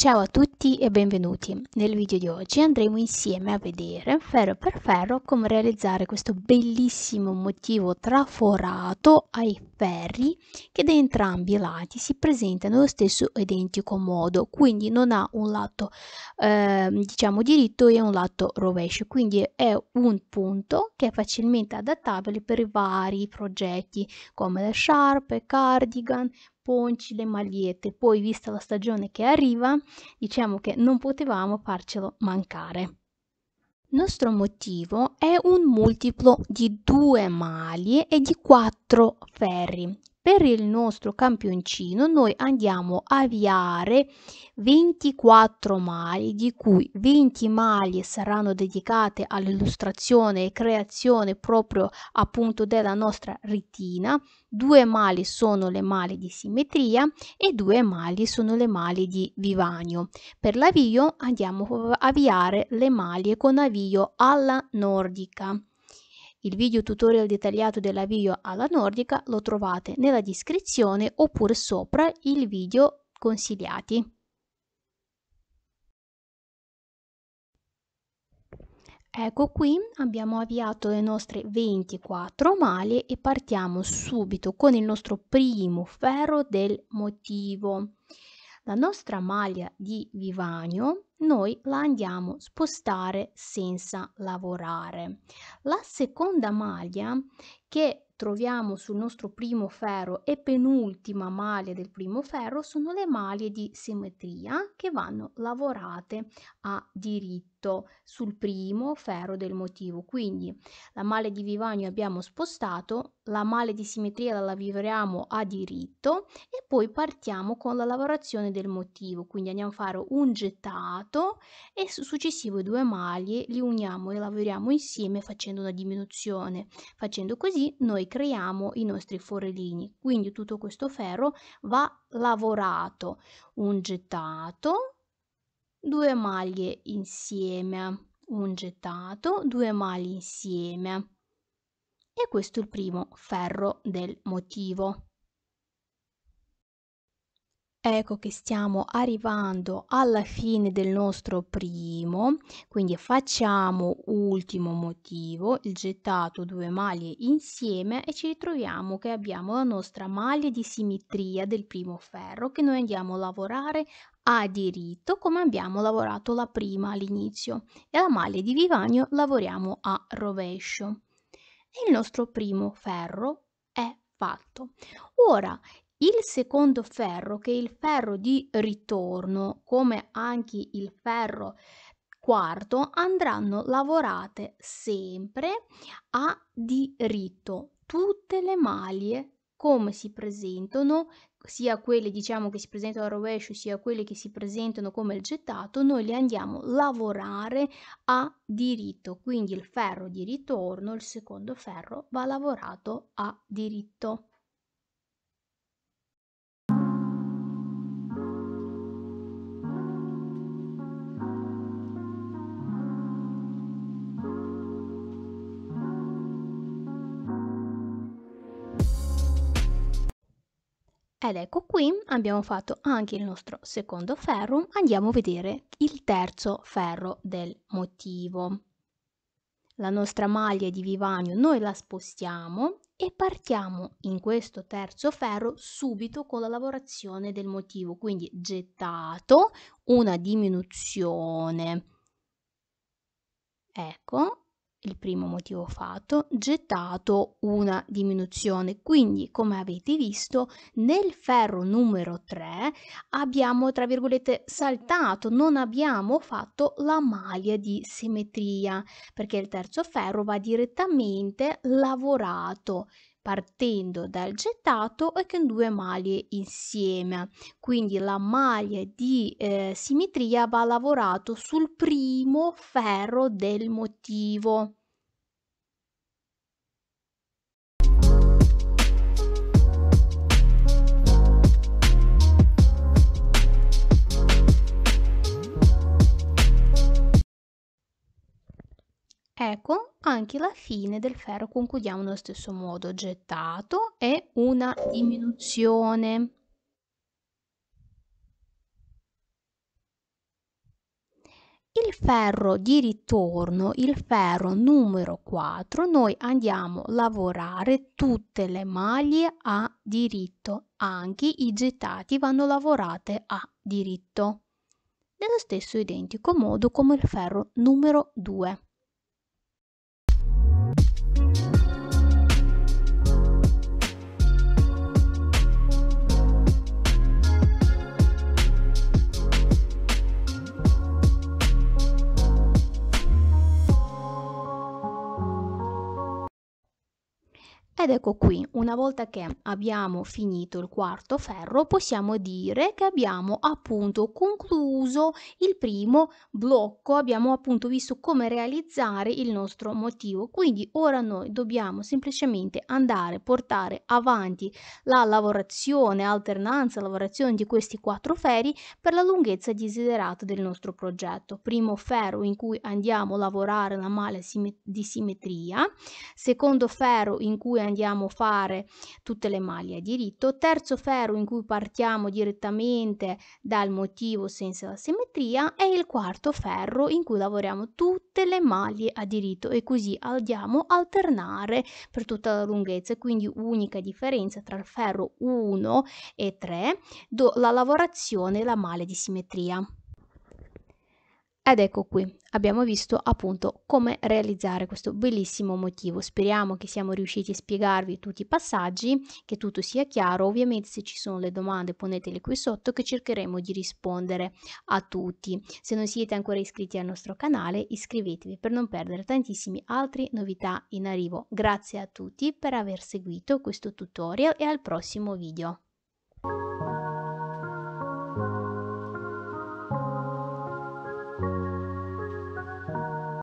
Ciao a tutti e benvenuti. Nel video di oggi andremo insieme a vedere ferro per ferro come realizzare questo bellissimo motivo traforato ai ferri che da entrambi i lati si presenta nello stesso identico modo, quindi non ha un lato eh, diciamo diritto e un lato rovescio, quindi è un punto che è facilmente adattabile per i vari progetti come le sciarpe, cardigan, sponci, le magliette. Poi, vista la stagione che arriva, diciamo che non potevamo farcelo mancare. Il nostro motivo è un multiplo di due maglie e di quattro ferri, per il nostro campioncino noi andiamo a avviare 24 mali di cui 20 maglie saranno dedicate all'illustrazione e creazione proprio appunto della nostra ritina, due mali sono le mali di simmetria e due maglie sono le mali di vivagno. Per l'avvio andiamo a avviare le maglie con avvio alla nordica. Il video tutorial dettagliato dell'avvio alla nordica lo trovate nella descrizione oppure sopra il video consigliati. Ecco qui abbiamo avviato le nostre 24 maglie e partiamo subito con il nostro primo ferro del motivo la nostra maglia di vivagno noi la andiamo a spostare senza lavorare. La seconda maglia che troviamo sul nostro primo ferro e penultima maglia del primo ferro sono le maglie di simmetria che vanno lavorate a diritto tutto sul primo ferro del motivo. Quindi la male di vivagno abbiamo spostato, la male di simmetria la lavoriamo a diritto e poi partiamo con la lavorazione del motivo. Quindi andiamo a fare un gettato e su successivo due maglie li uniamo e lavoriamo insieme facendo una diminuzione. Facendo così noi creiamo i nostri forellini. Quindi tutto questo ferro va lavorato, un gettato 2 maglie insieme, un gettato, 2 maglie insieme. E questo è il primo ferro del motivo. Ecco che stiamo arrivando alla fine del nostro primo, quindi facciamo ultimo motivo, il gettato due maglie insieme e ci ritroviamo che abbiamo la nostra maglia di simmetria del primo ferro che noi andiamo a lavorare a diritto come abbiamo lavorato la prima all'inizio e la maglia di vivagno lavoriamo a rovescio. E il nostro primo ferro è fatto. Ora il secondo ferro, che è il ferro di ritorno, come anche il ferro quarto, andranno lavorate sempre a diritto tutte le maglie come si presentano, sia quelle diciamo che si presentano a rovescio, sia quelle che si presentano come il gettato, noi le andiamo a lavorare a diritto, quindi il ferro di ritorno, il secondo ferro va lavorato a diritto. Ed ecco qui abbiamo fatto anche il nostro secondo ferro, andiamo a vedere il terzo ferro del motivo. La nostra maglia di vivagno noi la spostiamo e partiamo in questo terzo ferro subito con la lavorazione del motivo, quindi gettato, una diminuzione. Ecco, il primo motivo fatto, gettato una diminuzione. Quindi, come avete visto, nel ferro numero 3 abbiamo, tra virgolette, saltato, non abbiamo fatto la maglia di simmetria, perché il terzo ferro va direttamente lavorato partendo dal gettato e con due maglie insieme. Quindi la maglia di eh, simmetria va lavorato sul primo ferro del motivo Ecco anche la fine del ferro concludiamo nello stesso modo, gettato e una diminuzione. Il ferro di ritorno, il ferro numero 4, noi andiamo a lavorare tutte le maglie a diritto, anche i gettati vanno lavorate a diritto, nello stesso identico modo come il ferro numero 2. Ed ecco qui, una volta che abbiamo finito il quarto ferro, possiamo dire che abbiamo appunto concluso il primo blocco, abbiamo appunto visto come realizzare il nostro motivo. Quindi ora noi dobbiamo semplicemente andare, a portare avanti la lavorazione, alternanza, lavorazione di questi quattro ferri per la lunghezza desiderata del nostro progetto. Primo ferro in cui andiamo a lavorare la maglia di simmetria, secondo ferro in cui andiamo andiamo a fare tutte le maglie a diritto, terzo ferro in cui partiamo direttamente dal motivo senza la simmetria e il quarto ferro in cui lavoriamo tutte le maglie a diritto e così andiamo a alternare per tutta la lunghezza, quindi unica differenza tra il ferro 1 e 3, la lavorazione e la maglia di simmetria. Ed ecco qui, abbiamo visto appunto come realizzare questo bellissimo motivo. Speriamo che siamo riusciti a spiegarvi tutti i passaggi, che tutto sia chiaro. Ovviamente se ci sono le domande ponetele qui sotto che cercheremo di rispondere a tutti. Se non siete ancora iscritti al nostro canale iscrivetevi per non perdere tantissime altre novità in arrivo. Grazie a tutti per aver seguito questo tutorial e al prossimo video.